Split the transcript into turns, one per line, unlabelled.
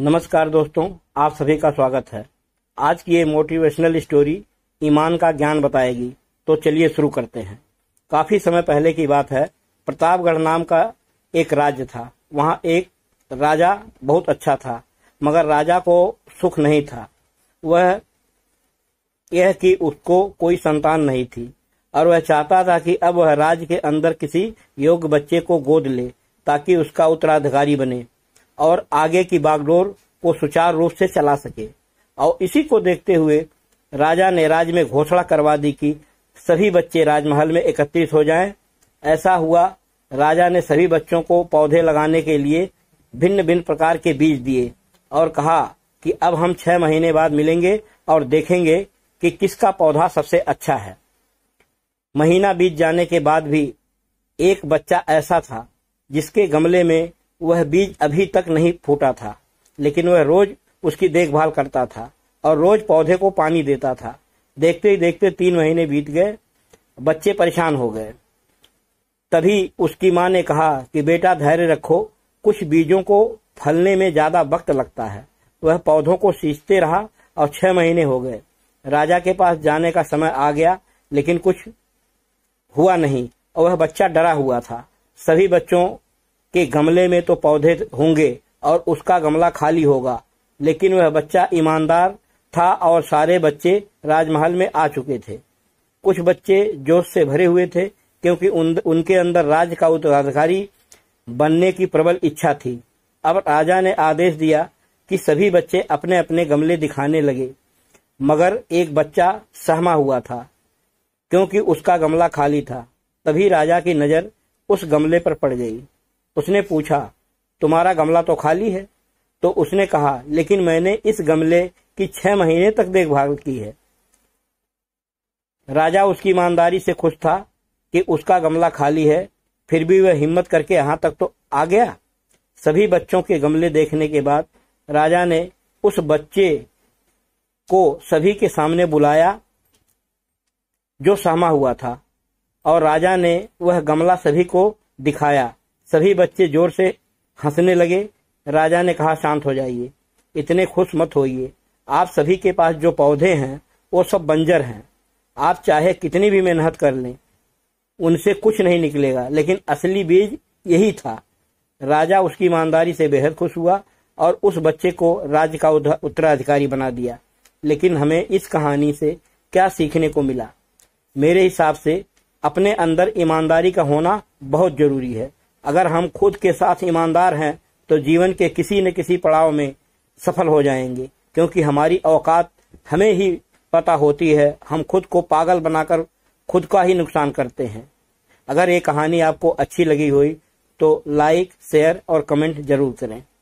नमस्कार दोस्तों आप सभी का स्वागत है आज की ये मोटिवेशनल स्टोरी ईमान का ज्ञान बताएगी तो चलिए शुरू करते हैं काफी समय पहले की बात है प्रतापगढ़ नाम का एक राज्य था वहाँ एक राजा बहुत अच्छा था मगर राजा को सुख नहीं था वह यह कि उसको कोई संतान नहीं थी और वह चाहता था कि अब वह राज्य के अंदर किसी योग्य बच्चे को गोद ले ताकि उसका उत्तराधिकारी बने और आगे की बागडोर को सुचारू रूप से चला सके और इसी को देखते हुए राजा ने राज में घोषणा करवा दी कि सभी बच्चे राजमहल में एकत्रित हो जाएं। ऐसा हुआ राजा ने सभी बच्चों को पौधे लगाने के लिए भिन्न भिन्न प्रकार के बीज दिए और कहा कि अब हम छह महीने बाद मिलेंगे और देखेंगे कि किसका पौधा सबसे अच्छा है महीना बीत जाने के बाद भी एक बच्चा ऐसा था जिसके गमले में वह बीज अभी तक नहीं फूटा था लेकिन वह रोज उसकी देखभाल करता था और रोज पौधे को पानी देता था देखते ही देखते तीन महीने बीत गए बच्चे परेशान हो गए तभी उसकी माँ ने कहा कि बेटा धैर्य रखो कुछ बीजों को फलने में ज्यादा वक्त लगता है वह पौधों को सींचते रहा और छह महीने हो गए राजा के पास जाने का समय आ गया लेकिन कुछ हुआ नहीं और वह बच्चा डरा हुआ था सभी बच्चों के गमले में तो पौधे होंगे और उसका गमला खाली होगा लेकिन वह बच्चा ईमानदार था और सारे बच्चे राजमहल में आ चुके थे कुछ बच्चे जोश से भरे हुए थे क्योंकि उन, उनके अंदर राज का उत्तराधिकारी बनने की प्रबल इच्छा थी अब राजा ने आदेश दिया कि सभी बच्चे अपने अपने गमले दिखाने लगे मगर एक बच्चा सहमा हुआ था क्योंकि उसका गमला खाली था तभी राजा की नज़र उस गमले पर पड़ गई उसने पूछा तुम्हारा गमला तो खाली है तो उसने कहा लेकिन मैंने इस गमले की छह महीने तक देखभाल की है राजा उसकी ईमानदारी से खुश था कि उसका गमला खाली है फिर भी वह हिम्मत करके यहां तक तो आ गया सभी बच्चों के गमले देखने के बाद राजा ने उस बच्चे को सभी के सामने बुलाया जो सामा हुआ था और राजा ने वह गमला सभी को दिखाया सभी बच्चे जोर से हंसने लगे राजा ने कहा शांत हो जाइए इतने खुश मत होइए आप सभी के पास जो पौधे हैं वो सब बंजर हैं आप चाहे कितनी भी मेहनत कर लें उनसे कुछ नहीं निकलेगा लेकिन असली बीज यही था राजा उसकी ईमानदारी से बेहद खुश हुआ और उस बच्चे को राज्य का उत्तराधिकारी बना दिया लेकिन हमें इस कहानी से क्या सीखने को मिला मेरे हिसाब से अपने अंदर ईमानदारी का होना बहुत जरूरी है अगर हम खुद के साथ ईमानदार हैं तो जीवन के किसी न किसी पड़ाव में सफल हो जाएंगे क्योंकि हमारी औकात हमें ही पता होती है हम खुद को पागल बनाकर खुद का ही नुकसान करते हैं अगर ये कहानी आपको अच्छी लगी हुई तो लाइक शेयर और कमेंट जरूर करें